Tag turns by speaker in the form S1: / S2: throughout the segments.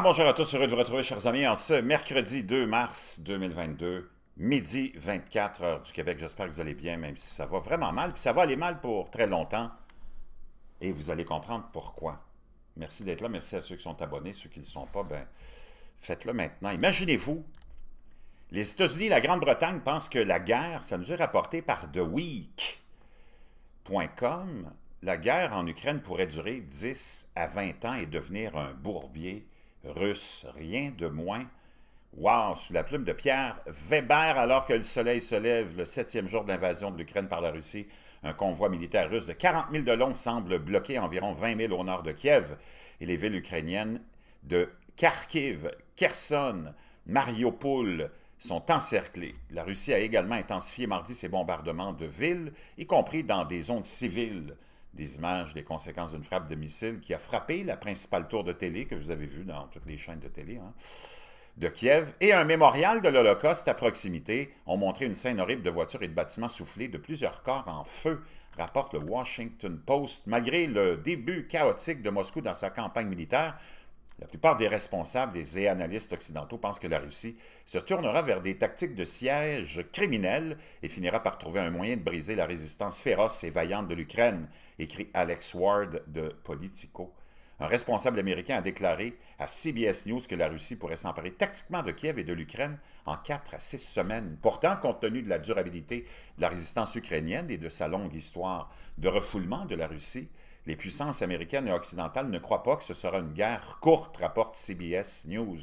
S1: bonjour à tous, heureux de vous retrouver, chers amis, en ce mercredi 2 mars 2022, midi 24 heures du Québec. J'espère que vous allez bien, même si ça va vraiment mal, puis ça va aller mal pour très longtemps, et vous allez comprendre pourquoi. Merci d'être là, merci à ceux qui sont abonnés, ceux qui ne le sont pas, ben faites-le maintenant. Imaginez-vous, les États-Unis et la Grande-Bretagne pensent que la guerre, ça nous est rapporté par TheWeek.com, la guerre en Ukraine pourrait durer 10 à 20 ans et devenir un bourbier russe, rien de moins. Wow, sous la plume de Pierre Weber, alors que le soleil se lève le septième jour de l'invasion de l'Ukraine par la Russie, un convoi militaire russe de 40 000 de long semble bloquer environ 20 000 au nord de Kiev et les villes ukrainiennes de Kharkiv, Kherson, Mariupol sont encerclées. La Russie a également intensifié mardi ses bombardements de villes, y compris dans des zones civiles des images des conséquences d'une frappe de missile qui a frappé la principale tour de télé que vous avez vue dans toutes les chaînes de télé hein, de Kiev, et un mémorial de l'Holocauste à proximité ont montré une scène horrible de voitures et de bâtiments soufflés de plusieurs corps en feu, rapporte le Washington Post. Malgré le début chaotique de Moscou dans sa campagne militaire, la plupart des responsables et analystes occidentaux pensent que la Russie se tournera vers des tactiques de siège criminels et finira par trouver un moyen de briser la résistance féroce et vaillante de l'Ukraine, écrit Alex Ward de Politico. Un responsable américain a déclaré à CBS News que la Russie pourrait s'emparer tactiquement de Kiev et de l'Ukraine en quatre à six semaines. Pourtant, compte tenu de la durabilité de la résistance ukrainienne et de sa longue histoire de refoulement de la Russie, les puissances américaines et occidentales ne croient pas que ce sera une guerre courte, rapporte CBS News.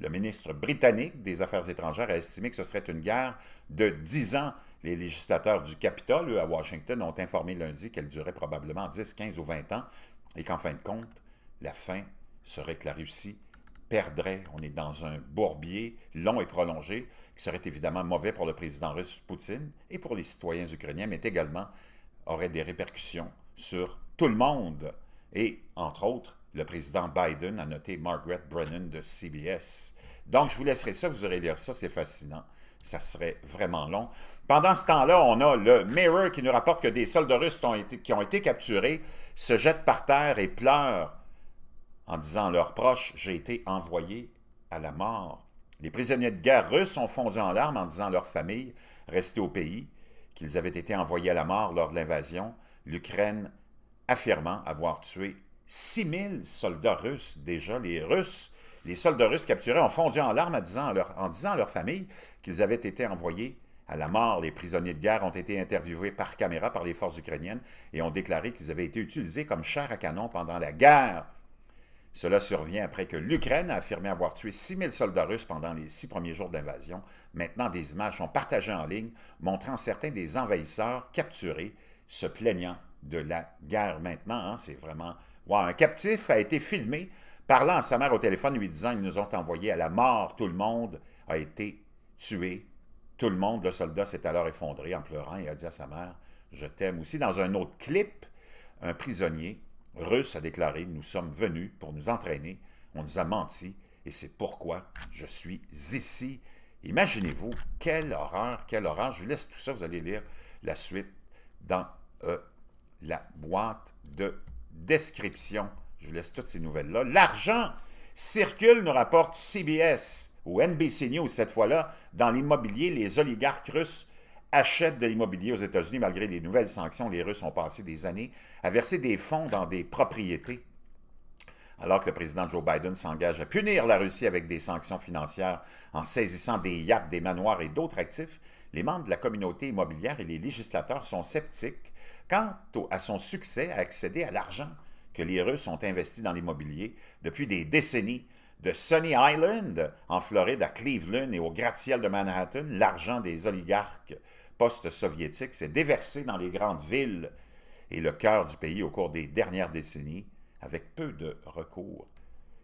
S1: Le ministre britannique des Affaires étrangères a estimé que ce serait une guerre de 10 ans. Les législateurs du Capitole, eux, à Washington, ont informé lundi qu'elle durait probablement 10, 15 ou 20 ans et qu'en fin de compte, la fin serait que la Russie perdrait. On est dans un bourbier long et prolongé qui serait évidemment mauvais pour le président russe Poutine et pour les citoyens ukrainiens, mais également aurait des répercussions sur tout le monde. Et, entre autres, le président Biden a noté Margaret Brennan de CBS. Donc, je vous laisserai ça, vous aurez lire ça, c'est fascinant. Ça serait vraiment long. Pendant ce temps-là, on a le Mirror qui nous rapporte que des soldats russes qui ont été capturés se jettent par terre et pleurent en disant à leurs proches « J'ai été envoyé à la mort ». Les prisonniers de guerre russes ont fondu en larmes en disant à leur famille, restées au pays, qu'ils avaient été envoyés à la mort lors de l'invasion. L'Ukraine affirmant avoir tué 6000 soldats russes. Déjà, les Russes, les soldats russes capturés ont fondu en larmes en disant à leur, en disant leur famille qu'ils avaient été envoyés à la mort. Les prisonniers de guerre ont été interviewés par caméra par les forces ukrainiennes et ont déclaré qu'ils avaient été utilisés comme chair à canon pendant la guerre. Cela survient après que l'Ukraine a affirmé avoir tué 6 000 soldats russes pendant les six premiers jours d'invasion Maintenant, des images sont partagées en ligne montrant certains des envahisseurs capturés se plaignant de la guerre maintenant. Hein, c'est vraiment... Un captif a été filmé parlant à sa mère au téléphone, lui disant ils nous ont envoyés à la mort. Tout le monde a été tué. Tout le monde, le soldat s'est alors effondré en pleurant et a dit à sa mère, je t'aime. Aussi, dans un autre clip, un prisonnier russe a déclaré, nous sommes venus pour nous entraîner, on nous a menti et c'est pourquoi je suis ici. Imaginez-vous, quelle horreur, quelle horreur. Je vous laisse tout ça, vous allez lire la suite dans un euh, la boîte de description. Je vous laisse toutes ces nouvelles-là. L'argent circule, nous rapporte CBS ou NBC News cette fois-là. Dans l'immobilier, les oligarques russes achètent de l'immobilier aux États-Unis malgré les nouvelles sanctions. Les Russes ont passé des années à verser des fonds dans des propriétés alors que le président Joe Biden s'engage à punir la Russie avec des sanctions financières en saisissant des yachts, des manoirs et d'autres actifs, les membres de la communauté immobilière et les législateurs sont sceptiques quant à son succès à accéder à l'argent que les Russes ont investi dans l'immobilier depuis des décennies, de Sunny Island en Floride à Cleveland et au gratte-ciel de Manhattan, l'argent des oligarques post-soviétiques s'est déversé dans les grandes villes et le cœur du pays au cours des dernières décennies avec peu de recours.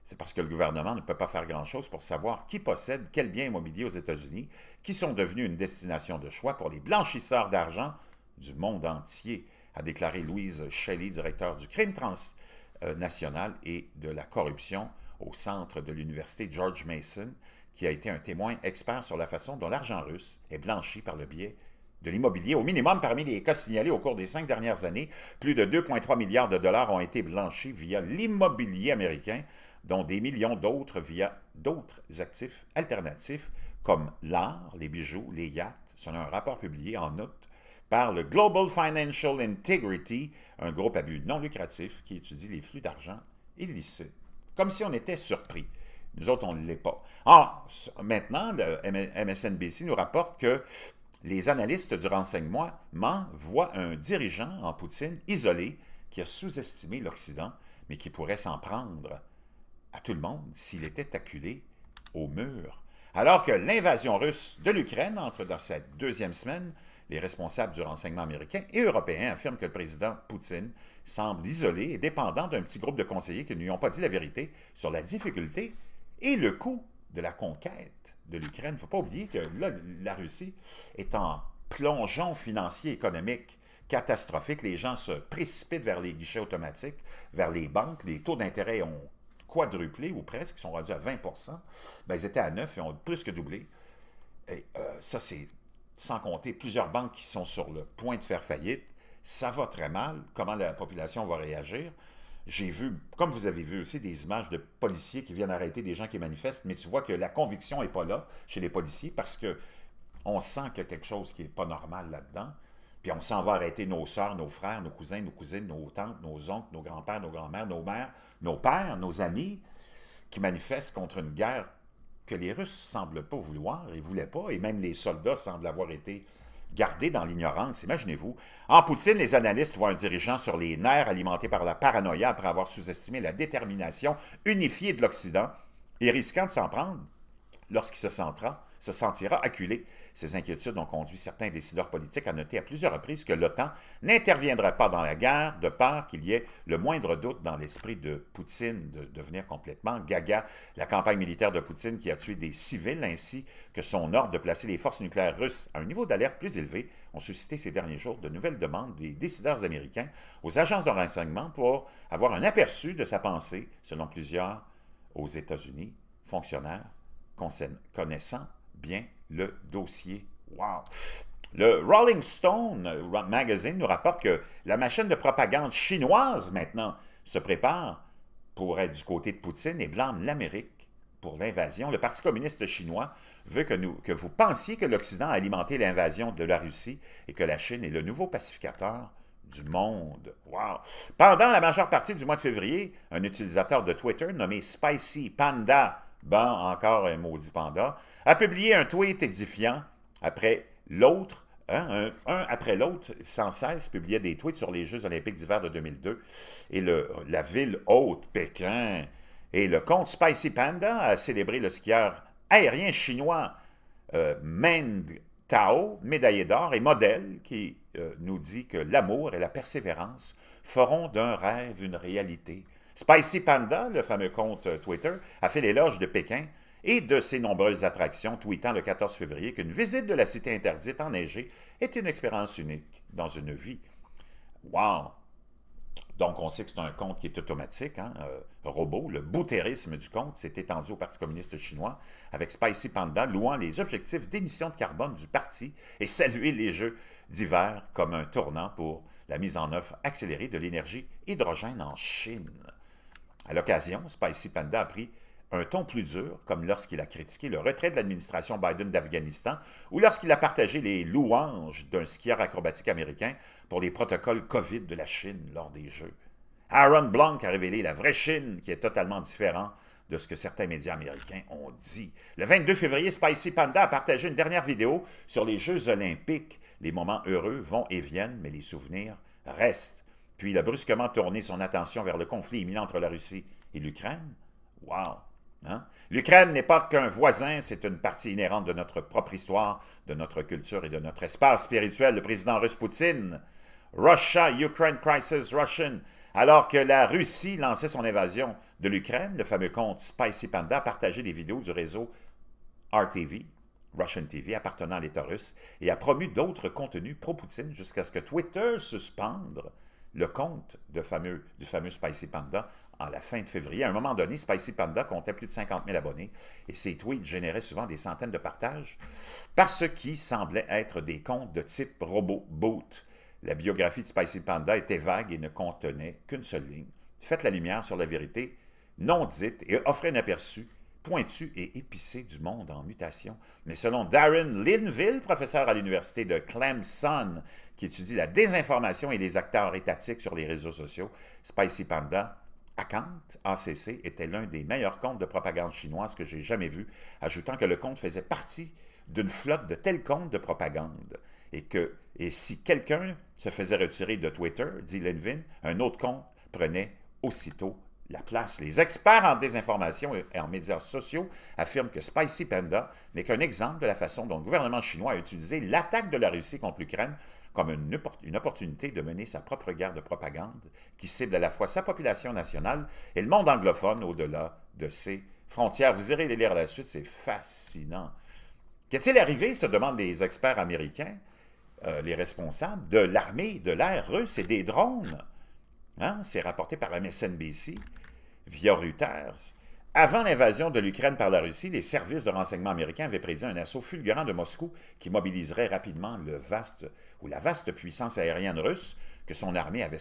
S1: C'est parce que le gouvernement ne peut pas faire grand-chose pour savoir qui possède quel bien immobilier aux États-Unis, qui sont devenus une destination de choix pour les blanchisseurs d'argent du monde entier, a déclaré Louise Shelley, directeur du crime transnational et de la corruption au centre de l'université George Mason, qui a été un témoin expert sur la façon dont l'argent russe est blanchi par le biais de l'immobilier. Au minimum, parmi les cas signalés au cours des cinq dernières années, plus de 2,3 milliards de dollars ont été blanchis via l'immobilier américain, dont des millions d'autres via d'autres actifs alternatifs comme l'art, les bijoux, les yachts, selon un rapport publié en août par le Global Financial Integrity, un groupe à but non lucratif qui étudie les flux d'argent illicites. Comme si on était surpris. Nous autres, on ne l'est pas. Ah, maintenant, MSNBC nous rapporte que les analystes du renseignement voient un dirigeant en Poutine isolé qui a sous-estimé l'Occident, mais qui pourrait s'en prendre à tout le monde s'il était acculé au mur. Alors que l'invasion russe de l'Ukraine entre dans cette deuxième semaine, les responsables du renseignement américain et européen affirment que le président Poutine semble isolé et dépendant d'un petit groupe de conseillers qui ne lui ont pas dit la vérité sur la difficulté et le coût de la conquête de l'Ukraine. Il ne faut pas oublier que là, la Russie est en plongeon financier et économique catastrophique. Les gens se précipitent vers les guichets automatiques, vers les banques. Les taux d'intérêt ont quadruplé ou presque, ils sont rendus à 20 ben, Ils étaient à 9 et ont plus que doublé. Et euh, ça, c'est sans compter plusieurs banques qui sont sur le point de faire faillite. Ça va très mal. Comment la population va réagir? J'ai vu, comme vous avez vu aussi, des images de policiers qui viennent arrêter des gens qui manifestent, mais tu vois que la conviction n'est pas là chez les policiers parce que on sent qu'il y a quelque chose qui n'est pas normal là-dedans. Puis on s'en va arrêter nos sœurs, nos frères, nos cousins, nos cousines, nos tantes, nos oncles, nos grands-pères, nos grands-mères, nos mères, nos pères, nos amis qui manifestent contre une guerre que les Russes semblent pas vouloir et voulaient pas, et même les soldats semblent avoir été gardés dans l'ignorance, imaginez-vous. En Poutine, les analystes voient un dirigeant sur les nerfs alimenté par la paranoïa après avoir sous-estimé la détermination unifiée de l'Occident et risquant de s'en prendre lorsqu'il se sentra se sentira acculé. Ces inquiétudes ont conduit certains décideurs politiques à noter à plusieurs reprises que l'OTAN n'interviendrait pas dans la guerre de peur qu'il y ait le moindre doute dans l'esprit de Poutine de devenir complètement gaga. La campagne militaire de Poutine qui a tué des civils ainsi que son ordre de placer les forces nucléaires russes à un niveau d'alerte plus élevé ont suscité ces derniers jours de nouvelles demandes des décideurs américains aux agences de renseignement pour avoir un aperçu de sa pensée, selon plusieurs aux États-Unis, fonctionnaires connaissants bien le dossier. Wow! Le Rolling Stone Magazine nous rapporte que la machine de propagande chinoise maintenant se prépare pour être du côté de Poutine et blâme l'Amérique pour l'invasion. Le Parti communiste chinois veut que, que vous pensiez que l'Occident a alimenté l'invasion de la Russie et que la Chine est le nouveau pacificateur du monde. Wow! Pendant la majeure partie du mois de février, un utilisateur de Twitter nommé Spicy Panda ben encore un maudit panda, a publié un tweet édifiant après l'autre hein, un, après l'autre, sans cesse, publiait des tweets sur les Jeux olympiques d'hiver de 2002. Et le, la ville haute, Pékin, et le comte Spicy Panda a célébré le skieur aérien chinois euh, Meng Tao, médaillé d'or et modèle, qui euh, nous dit que l'amour et la persévérance feront d'un rêve une réalité. Spicy Panda, le fameux compte euh, Twitter, a fait l'éloge de Pékin et de ses nombreuses attractions, tweetant le 14 février qu'une visite de la cité interdite enneigée est une expérience unique dans une vie. Wow! Donc, on sait que c'est un compte qui est automatique, hein, euh, robot. Le boutérisme du compte s'est étendu au Parti communiste chinois avec Spicy Panda louant les objectifs d'émission de carbone du parti et saluer les Jeux d'hiver comme un tournant pour la mise en œuvre accélérée de l'énergie hydrogène en Chine. À l'occasion, Spicy Panda a pris un ton plus dur, comme lorsqu'il a critiqué le retrait de l'administration Biden d'Afghanistan ou lorsqu'il a partagé les louanges d'un skieur acrobatique américain pour les protocoles COVID de la Chine lors des Jeux. Aaron Blanc a révélé la vraie Chine qui est totalement différente de ce que certains médias américains ont dit. Le 22 février, Spicy Panda a partagé une dernière vidéo sur les Jeux olympiques. Les moments heureux vont et viennent, mais les souvenirs restent puis il a brusquement tourné son attention vers le conflit imminent entre la Russie et l'Ukraine. Wow! Hein? L'Ukraine n'est pas qu'un voisin, c'est une partie inhérente de notre propre histoire, de notre culture et de notre espace spirituel. Le président russe Poutine, Russia, Ukraine Crisis, Russian, alors que la Russie lançait son invasion de l'Ukraine, le fameux compte Spicy Panda partagé des vidéos du réseau RTV, Russian TV, appartenant à l'État russe, et a promu d'autres contenus pro-Poutine jusqu'à ce que Twitter suspendre le compte de fameux, du fameux Spicy Panda en la fin de février. À un moment donné, Spicy Panda comptait plus de 50 000 abonnés et ses tweets généraient souvent des centaines de partages par ce qui semblait être des comptes de type robot boot. La biographie de Spicy Panda était vague et ne contenait qu'une seule ligne. Faites la lumière sur la vérité non dite et offrez un aperçu pointu et épicé du monde en mutation. Mais selon Darren Linville, professeur à l'université de Clemson, qui étudie la désinformation et les acteurs étatiques sur les réseaux sociaux, Spicy Panda, Account, ACC, était l'un des meilleurs comptes de propagande chinoise que j'ai jamais vu, ajoutant que le compte faisait partie d'une flotte de tels comptes de propagande et que et si quelqu'un se faisait retirer de Twitter, dit Linville, un autre compte prenait aussitôt la place. Les experts en désinformation et en médias sociaux affirment que Spicy Panda n'est qu'un exemple de la façon dont le gouvernement chinois a utilisé l'attaque de la Russie contre l'Ukraine comme une, opportunité de mener sa propre guerre de propagande qui cible à la fois sa population nationale et le monde anglophone au-delà de ses frontières. Vous irez les lire la suite, c'est fascinant. Qu'est-il arrivé, se demandent les experts américains, euh, les responsables de l'armée, de l'air russe et des drones Hein? c'est rapporté par la MSNBC, via Reuters, avant l'invasion de l'Ukraine par la Russie, les services de renseignement américains avaient prédit un assaut fulgurant de Moscou qui mobiliserait rapidement le vaste ou la vaste puissance aérienne russe que son armée avait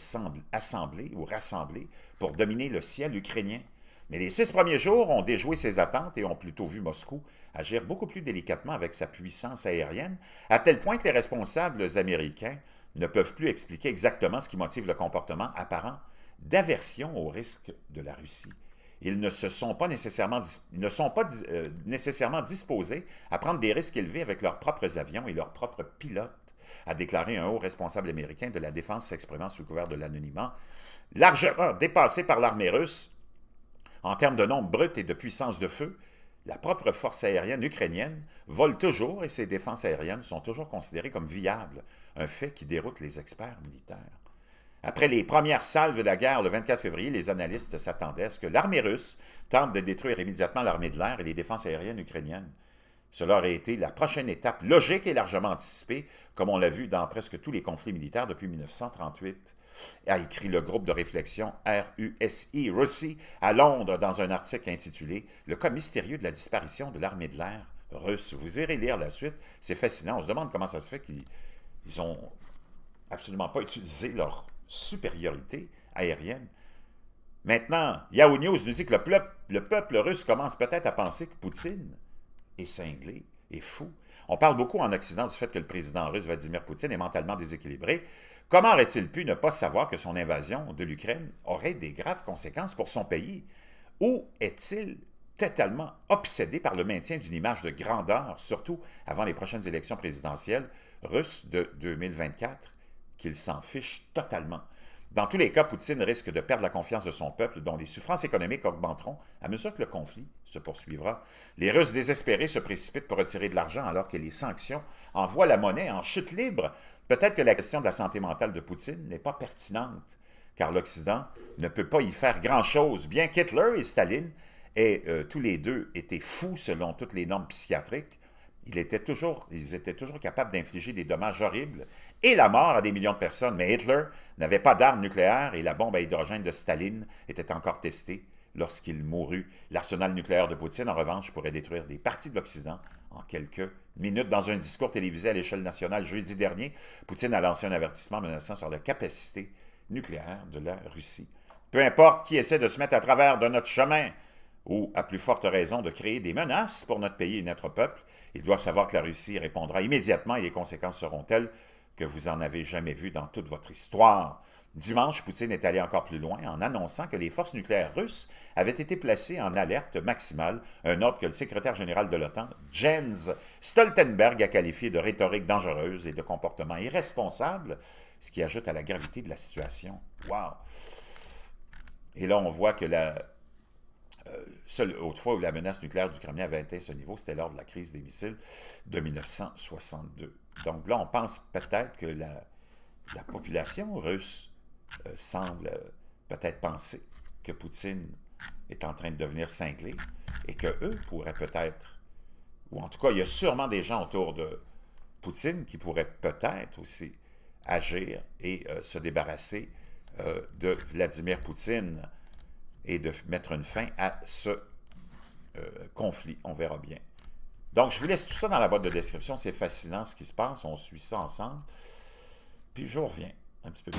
S1: assemblée ou rassemblée pour dominer le ciel ukrainien. Mais les six premiers jours ont déjoué ces attentes et ont plutôt vu Moscou agir beaucoup plus délicatement avec sa puissance aérienne, à tel point que les responsables américains ne peuvent plus expliquer exactement ce qui motive le comportement apparent d'aversion au risque de la Russie. Ils ne, se sont pas nécessairement, euh, nécessairement disposés à prendre des risques élevés avec leurs propres avions et leurs propres pilotes, a déclaré un haut responsable américain de la défense s'exprimant sous couvert de l'anonymat, largement dépassé par l'armée russe en termes de nombre brut et de puissance de feu, la propre force aérienne ukrainienne vole toujours et ses défenses aériennes sont toujours considérées comme viables, un fait qui déroute les experts militaires. Après les premières salves de la guerre le 24 février, les analystes s'attendaient à ce que l'armée russe tente de détruire immédiatement l'armée de l'air et les défenses aériennes ukrainiennes. Cela aurait été la prochaine étape logique et largement anticipée, comme on l'a vu dans presque tous les conflits militaires depuis 1938 a écrit le groupe de réflexion RUSI Russie à Londres dans un article intitulé Le cas mystérieux de la disparition de l'armée de l'air russe. Vous irez lire la suite, c'est fascinant. On se demande comment ça se fait qu'ils n'ont absolument pas utilisé leur supériorité aérienne. Maintenant, Yahoo News nous dit que le peuple, le peuple russe commence peut-être à penser que Poutine est cinglé, est fou. On parle beaucoup en Occident du fait que le président russe Vladimir Poutine est mentalement déséquilibré. Comment aurait-il pu ne pas savoir que son invasion de l'Ukraine aurait des graves conséquences pour son pays? Ou est-il totalement obsédé par le maintien d'une image de grandeur, surtout avant les prochaines élections présidentielles russes de 2024, qu'il s'en fiche totalement? Dans tous les cas, Poutine risque de perdre la confiance de son peuple, dont les souffrances économiques augmenteront à mesure que le conflit se poursuivra. Les Russes désespérés se précipitent pour retirer de l'argent alors que les sanctions envoient la monnaie en chute libre Peut-être que la question de la santé mentale de Poutine n'est pas pertinente, car l'Occident ne peut pas y faire grand-chose, bien qu'Hitler et Staline et euh, tous les deux étaient fous selon toutes les normes psychiatriques. Ils étaient toujours, ils étaient toujours capables d'infliger des dommages horribles et la mort à des millions de personnes. Mais Hitler n'avait pas d'armes nucléaires et la bombe à hydrogène de Staline était encore testée lorsqu'il mourut. L'arsenal nucléaire de Poutine, en revanche, pourrait détruire des parties de l'Occident en quelques minutes dans un discours télévisé à l'échelle nationale jeudi dernier, Poutine a lancé un avertissement menaçant sur la capacité nucléaire de la Russie. Peu importe qui essaie de se mettre à travers de notre chemin, ou à plus forte raison de créer des menaces pour notre pays et notre peuple, ils doivent savoir que la Russie répondra immédiatement et les conséquences seront telles que vous en avez jamais vu dans toute votre histoire. Dimanche, Poutine est allé encore plus loin en annonçant que les forces nucléaires russes avaient été placées en alerte maximale, un ordre que le secrétaire général de l'OTAN, Jens Stoltenberg, a qualifié de rhétorique dangereuse et de comportement irresponsable, ce qui ajoute à la gravité de la situation. Wow! Et là, on voit que la euh, seule autre fois où la menace nucléaire du Kremlin avait atteint ce niveau, c'était lors de la crise des missiles de 1962. Donc là, on pense peut-être que la population russe euh, semble euh, peut-être penser que Poutine est en train de devenir cinglé et que eux pourraient peut-être, ou en tout cas, il y a sûrement des gens autour de Poutine qui pourraient peut-être aussi agir et euh, se débarrasser de Vladimir Poutine et de mettre une fin à ce conflit. On verra bien. Donc, je vous laisse tout ça dans la boîte de description. C'est fascinant ce qui se passe. On suit ça ensemble. Puis, je reviens. I'm spooked.